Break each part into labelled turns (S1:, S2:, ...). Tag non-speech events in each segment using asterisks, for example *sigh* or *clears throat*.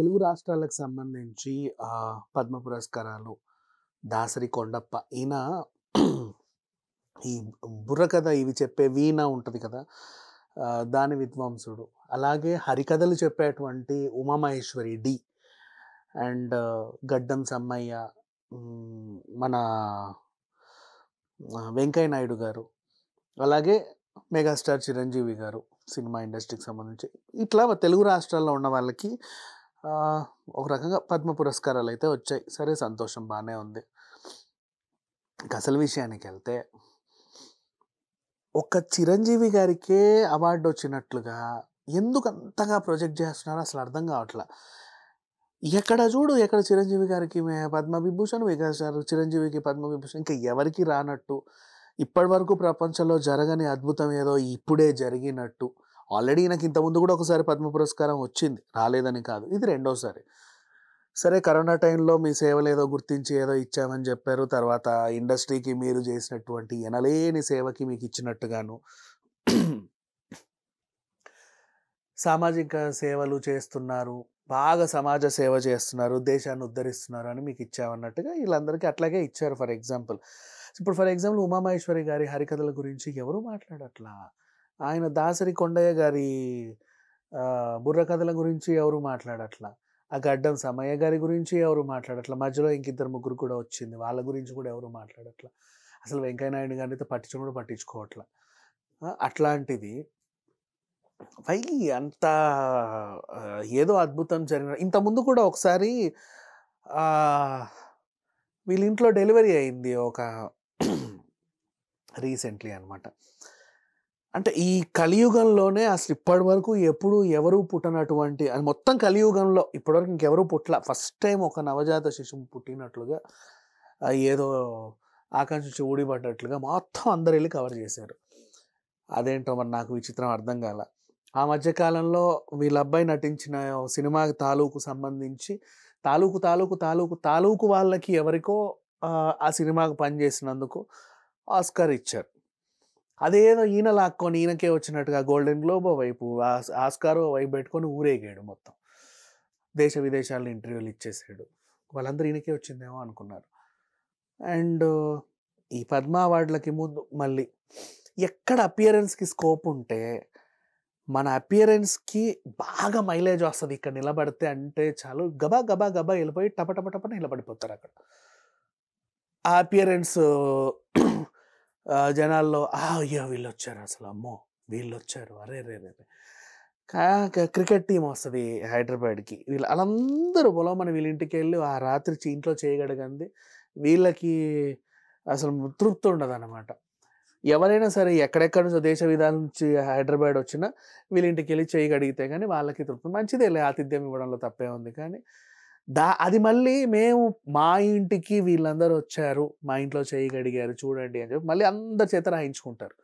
S1: తెలుగు రాష్ట్రాలకు సంబంధించి పద్మ పురస్కారాలు దాసరి కొండప్ప ఈయన ఈ బుర్రకథ ఇవి చెప్పే వీణ ఉంటుంది కదా దాని విద్వాంసుడు అలాగే హరికథలు చెప్పేటువంటి ఉమామహేశ్వరి డి అండ్ గడ్డం సమ్మయ్య మన వెంకయ్య నాయుడు గారు అలాగే మెగాస్టార్ చిరంజీవి గారు సినిమా ఇండస్ట్రీకి సంబంధించి ఇట్లా తెలుగు రాష్ట్రాల్లో ఉన్న వాళ్ళకి ఒక రకంగా పద్మ పురస్కారాలు అయితే వచ్చాయి సరే సంతోషం బాగానే ఉంది అసలు విషయానికి వెళ్తే ఒక చిరంజీవి గారికే అవార్డు వచ్చినట్లుగా ఎందుకు అంతగా ప్రొజెక్ట్ చేస్తున్నారో అసలు అర్థం కావట్ల ఎక్కడ చూడు ఎక్కడ చిరంజీవి గారికి పద్మవిభూషణ్ చిరంజీవికి పద్మవిభూషణ్ ఇంకా ఎవరికి రానట్టు ఇప్పటి వరకు ప్రపంచంలో జరగని అద్భుతం ఏదో ఇప్పుడే జరిగినట్టు ఆల్రెడీ నాకు ఇంతకుముందు కూడా ఒకసారి పద్మ పురస్కారం వచ్చింది రాలేదని కాదు ఇది రెండోసారి సరే కరోనా టైంలో మీ సేవలు ఏదో గుర్తించి ఏదో ఇచ్చామని చెప్పారు తర్వాత ఇండస్ట్రీకి మీరు చేసినటువంటి ఎనలేని సేవకి మీకు ఇచ్చినట్టుగాను సామాజిక సేవలు చేస్తున్నారు బాగా సమాజ సేవ చేస్తున్నారు దేశాన్ని ఉద్ధరిస్తున్నారు అని మీకు ఇచ్చామన్నట్టుగా వీళ్ళందరికీ అట్లాగే ఇచ్చారు ఫర్ ఎగ్జాంపుల్ ఇప్పుడు ఫర్ ఎగ్జాంపుల్ ఉమామహేశ్వరి గారి హరికథల గురించి ఎవరు మాట్లాడట్లా ఆయన దాసరి కొండయ్య గారి బుర్రకథల గురించి ఎవరు మాట్లాడట్లా ఆ గడ్డం సమయ్య గారి గురించి ఎవరు మాట్లాడట్లా మధ్యలో ఇంక ఇద్దరు ముగ్గురు కూడా వచ్చింది వాళ్ళ గురించి కూడా ఎవరు మాట్లాడట్లా అసలు నాయుడు గారిని అయితే పట్టించుకుని కూడా పట్టించుకోవట్లా అట్లాంటిది వై అంత ఏదో అద్భుతం జరిగిన ఇంతకుముందు కూడా ఒకసారి వీళ్ళ ఇంట్లో డెలివరీ అయింది ఒక రీసెంట్లీ అనమాట అంటే ఈ కలియుగంలోనే అసలు ఇప్పటి వరకు ఎప్పుడు ఎవరు పుట్టనటువంటి అది మొత్తం కలియుగంలో ఇప్పటివరకు ఇంకెవరు పుట్టల ఫస్ట్ టైం ఒక నవజాత శిశువు పుట్టినట్లుగా ఏదో ఆకాంక్ష ఊడిపడ్డట్లుగా మొత్తం అందరు వెళ్ళి కవర్ చేశారు అదేంటో మరి నాకు విచిత్రం అర్థం కాల ఆ మధ్యకాలంలో వీళ్ళ అబ్బాయి నటించిన సినిమా తాలూకు సంబంధించి తాలూకు తాలూకు తాలూకు తాలూకు వాళ్ళకి ఎవరికో ఆ సినిమాకు పనిచేసినందుకు ఆస్కర్ ఇచ్చారు అదేదో ఈయన లాక్కొని ఈయనకే వచ్చినట్టుగా గోల్డెన్ గ్లోబ్ వైపు ఆస్కారో వైపు పెట్టుకొని ఊరేగాడు మొత్తం దేశ విదేశాల్లో ఇంటర్వ్యూలు ఇచ్చేసాడు వాళ్ళందరూ ఈయనకే వచ్చిందేమో అనుకున్నారు అండ్ ఈ పద్మ అవార్డులకి ముందు మళ్ళీ ఎక్కడ అపియరెన్స్కి స్కోప్ ఉంటే మన అపియరెన్స్కి బాగా మైలేజ్ వస్తుంది ఇక్కడ నిలబడితే అంటే చాలు గబా గబా గబా వెళ్ళిపోయి టప టప టప నిలబడిపోతారు అక్కడ ఆ అపియరెన్స్ జనాల్లో అయ్యో వీళ్ళు వచ్చారు అసలు అమ్మో వీళ్ళు వచ్చారు అరే రే రే క్రికెట్ టీం వస్తుంది హైదరాబాద్కి వీళ్ళు వాళ్ళందరూ పొలమని వీళ్ళ ఇంటికి వెళ్ళి ఆ రాత్రి ఇంట్లో చేయగలిగింది వీళ్ళకి అసలు తృప్తి ఉండదు అనమాట ఎవరైనా సరే ఎక్కడెక్కడ నుంచో దేశ విధాల నుంచి హైదరాబాద్ వచ్చినా వీళ్ళ ఇంటికి వెళ్ళి చేయగలిగితే కానీ వాళ్ళకి తృప్తి మంచిదే ఆతిథ్యం ఇవ్వడంలో తప్పే ఉంది కానీ దా అది మళ్ళీ మేము మా ఇంటికి వీళ్ళందరూ వచ్చారు మా ఇంట్లో చేయి చూడండి అని చెప్పి మళ్ళీ అందరి చేత రాయించుకుంటారు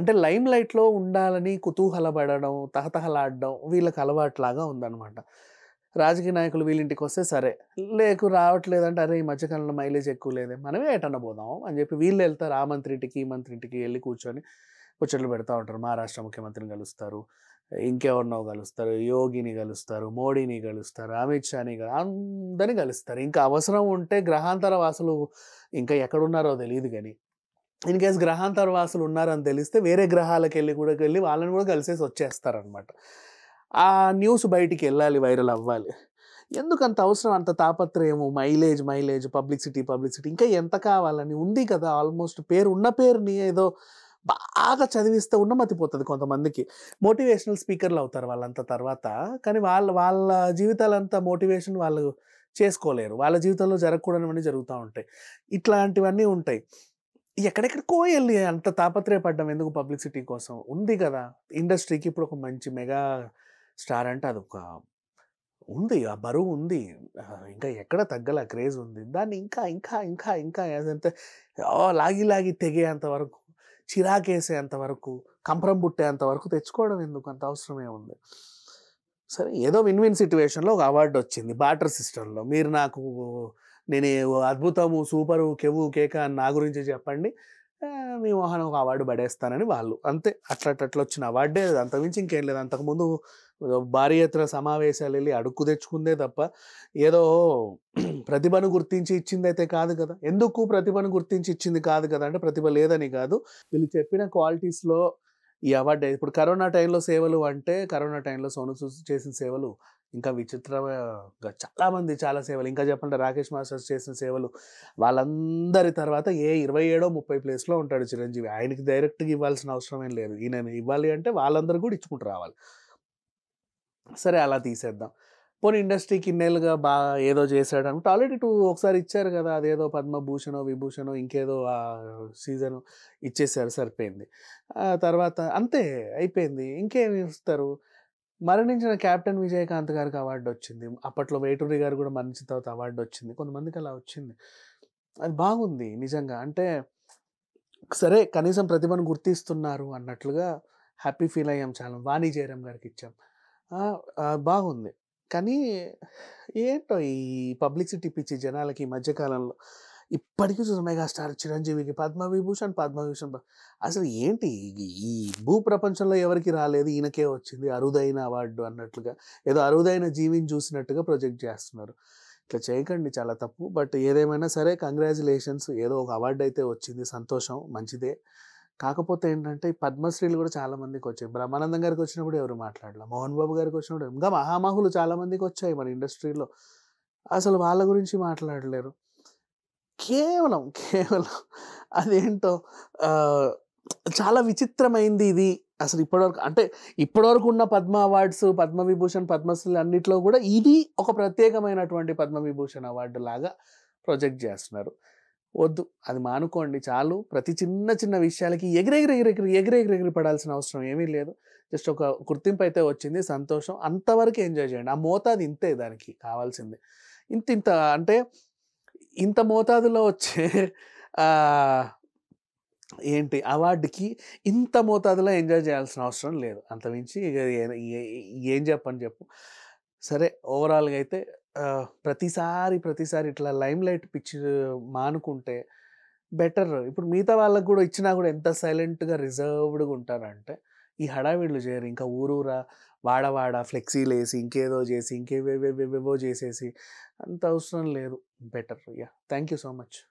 S1: అంటే లైమ్ లైట్లో ఉండాలని కుతూహలపడడం తహతహలాడడం వీళ్ళకి అలవాట్లాగా ఉందన్నమాట రాజకీయ నాయకులు వీళ్ళింటికి వస్తే సరే లేకు రావట్లేదంటే అరే ఈ మధ్యకాలంలో మైలేజ్ ఎక్కువ లేదే మనమే ఏటన్న పోదాం అని చెప్పి వీళ్ళు వెళ్తారు ఆ మంత్రి ఇంటికి ఈ మంత్రి ఇంటికి వెళ్ళి కూర్చొని కూర్చోట్లు పెడతా ఉంటారు మహారాష్ట్ర ముఖ్యమంత్రిని కలుస్తారు ఇంకెవరినో కలుస్తారు యోగిని కలుస్తారు మోడీని కలుస్తారు అమిత్ షాని అందరిని కలుస్తారు ఇంకా అవసరం ఉంటే గ్రహాంతర వాసులు ఇంకా ఎక్కడున్నారో తెలియదు కానీ ఇన్ కేస్ గ్రహాంతర వాసులు ఉన్నారని తెలిస్తే వేరే గ్రహాలకు వెళ్ళి కూడా వెళ్ళి వాళ్ళని కూడా కలిసేసి వచ్చేస్తారనమాట ఆ న్యూస్ బయటికి వెళ్ళాలి వైరల్ అవ్వాలి ఎందుకు అంత అవసరం అంత తాపత్రయము మైలేజ్ మైలేజ్ పబ్లిసిటీ పబ్లిసిటీ ఇంకా ఎంత కావాలని ఉంది కదా ఆల్మోస్ట్ పేరు ఉన్న పేరుని ఏదో బాగా చదివిస్తే ఉన్న మతిపోతుంది కొంతమందికి మోటివేషనల్ స్పీకర్లు అవుతారు వాళ్ళంత తర్వాత కానీ వాళ్ళ వాళ్ళ జీవితాలంతా మోటివేషన్ వాళ్ళు చేసుకోలేరు వాళ్ళ జీవితంలో జరగకూడనివన్నీ జరుగుతూ ఉంటాయి ఇట్లాంటివన్నీ ఉంటాయి ఎక్కడెక్కడికో వెళ్ళి అంత తాపత్రయపడ్డం ఎందుకు పబ్లిసిటీ కోసం ఉంది కదా ఇండస్ట్రీకి ఇప్పుడు ఒక మంచి మెగా స్టార్ అంటే అదొక ఉంది ఆ బరువు ఉంది ఇంకా ఎక్కడ తగ్గల క్రేజ్ ఉంది దాన్ని ఇంకా ఇంకా ఇంకా ఇంకా ఏదంటే లాగి లాగి తెగేంత వరకు చిరాకేసేంత వరకు కంపరం పుట్టేంత వరకు తెచ్చుకోవడం ఎందుకు అంత అవసరమే ఉంది సరే ఏదో విన్ విన్ సిచ్యువేషన్లో ఒక అవార్డు వచ్చింది బాటర్ సిస్టంలో మీరు నాకు నేను అద్భుతము సూపరు కెవు కేక నా గురించి చెప్పండి మీ మోహన్ ఒక అవార్డు పడేస్తానని వాళ్ళు అంతే అట్లా అట్లా వచ్చిన అవార్డే అంతకుమించి ఇంకేం లేదు అంతకుముందు భారీ ఎత్తున సమావేశాలు వెళ్ళి అడుక్కు తెచ్చుకుందే తప్ప ఏదో *clears throat* ప్రతిభను గుర్తించి ఇచ్చింది అయితే కాదు కదా ఎందుకు ప్రతిభను గుర్తించి ఇచ్చింది కాదు కదా అంటే ప్రతిభ లేదని కాదు వీళ్ళు చెప్పిన క్వాలిటీస్లో ఈ అవార్డు ఇప్పుడు కరోనా టైంలో సేవలు అంటే కరోనా టైంలో సోను చేసిన సేవలు ఇంకా విచిత్రంగా చాలామంది చాలా సేవలు ఇంకా చెప్పండి రాకేష్ మాస్టర్స్ చేసిన సేవలు వాళ్ళందరి తర్వాత ఏ ఇరవై ఏడో ముప్పై ప్లేస్లో ఉంటాడు చిరంజీవి ఆయనకి డైరెక్ట్గా ఇవ్వాల్సిన అవసరం ఏం లేదు ఈయన ఇవ్వాలి అంటే వాళ్ళందరూ కూడా ఇచ్చుకుంటూ రావాలి సరే అలా తీసేద్దాం పోనీ ఇండస్ట్రీకి ఇన్నేళ్ళుగా బాగా ఏదో చేశాడు అనుకుంటే ఆల్రెడీ టూ ఒకసారి ఇచ్చారు కదా అదేదో పద్మభూషణో విభూషణో ఇంకేదో ఆ సీజన్ ఇచ్చేసారు సరిపోయింది తర్వాత అంతే అయిపోయింది ఇంకేమి ఇస్తారు మరణించిన కెప్టెన్ విజయకాంత్ గారికి అవార్డు వచ్చింది అప్పట్లో వేటూరి గారు కూడా మరణించిన తర్వాత అవార్డు వచ్చింది కొంతమందికి అలా వచ్చింది అది బాగుంది నిజంగా అంటే సరే కనీసం ప్రతిభను గుర్తిస్తున్నారు అన్నట్లుగా హ్యాపీ ఫీల్ అయ్యాం చాలా వాణి జయరామ్ గారికి ఇచ్చాం బాగుంది. కానీ ఏంటో ఈ పబ్లిసిటీ పిచ్చి జనాలకి ఈ మధ్యకాలంలో ఇప్పటికీ ఇప్పటికి 'మెగాస్టార్', 'చిరంజీవికి', 'పద్మవిభూషణ్', 'పద్మవిభూషణ్' అసలు ఏంటి ఈ భూ ప్రపంచంలో ఎవరికీ రాలేదు. ఈయనకే వచ్చింది. అరుదైన అవార్డు అన్నట్లుగా. ఏదో అరుదైన జీవిని చూసినట్టుగా ప్రొజెక్ట్ చేస్తున్నారు. ఇట్లా చేయకండి. చాలా తప్పు. బట్ ఏదేమైనా సరే కంగ్రాచులేషన్స్ ఏదో ఒక అవార్డు అయితే వచ్చింది. సంతోషం. మంచిదే. కాకపోతే ఏంటంటే ఈ పద్మశ్రీలు కూడా చాలా మందికి వచ్చాయి బ్రహ్మానందం గారికి వచ్చినప్పుడు ఎవరు మాట్లాడలే మోహన్ బాబు గారికి వచ్చినప్పుడు ఇంకా మహామహులు చాలా మందికి వచ్చాయి మన ఇండస్ట్రీలో అసలు వాళ్ళ గురించి మాట్లాడలేరు కేవలం కేవలం అదేంటో చాలా విచిత్రమైంది ఇది అసలు ఇప్పటివరకు అంటే ఇప్పటివరకు ఉన్న పద్మ అవార్డ్స్ పద్మవిభూషణ్ పద్మశ్రీలు అన్నిట్లో కూడా ఇది ఒక ప్రత్యేకమైనటువంటి పద్మవిభూషణ్ అవార్డు లాగా ప్రొజెక్ట్ చేస్తున్నారు వద్దు అది మానుకోండి చాలు ప్రతి చిన్న చిన్న విషయాలకి ఎగిరెగిరి ఎగిరెగిరి ఎగిరెగిరి ఎగిరి పడాల్సిన అవసరం ఏమీ లేదు జస్ట్ ఒక గుర్తింపు అయితే వచ్చింది సంతోషం అంతవరకు ఎంజాయ్ చేయండి ఆ మోతాదు ఇంతే దానికి కావాల్సింది ఇంత ఇంత అంటే ఇంత మోతాదులో వచ్చే ఏంటి అవార్డుకి ఇంత మోతాదులో ఎంజాయ్ చేయాల్సిన అవసరం లేదు అంతమించి ఏం చెప్పని చెప్పు సరే ఓవరాల్గా అయితే ప్రతిసారి ప్రతిసారి ఇట్లా లైమ్ లైట్ పిచ్చి మానుకుంటే బెటర్ ఇప్పుడు మిగతా వాళ్ళకు కూడా ఇచ్చినా కూడా ఎంత సైలెంట్గా రిజర్వ్డ్గా ఉంటారంటే ఈ హడావిడ్లు చేయరు ఇంకా ఊరూరా వాడవాడ ఫ్లెక్సీలు వేసి ఇంకేదో చేసి ఇంకేవేవేవేవో చేసేసి అంత అవసరం లేదు better yeah thank you so much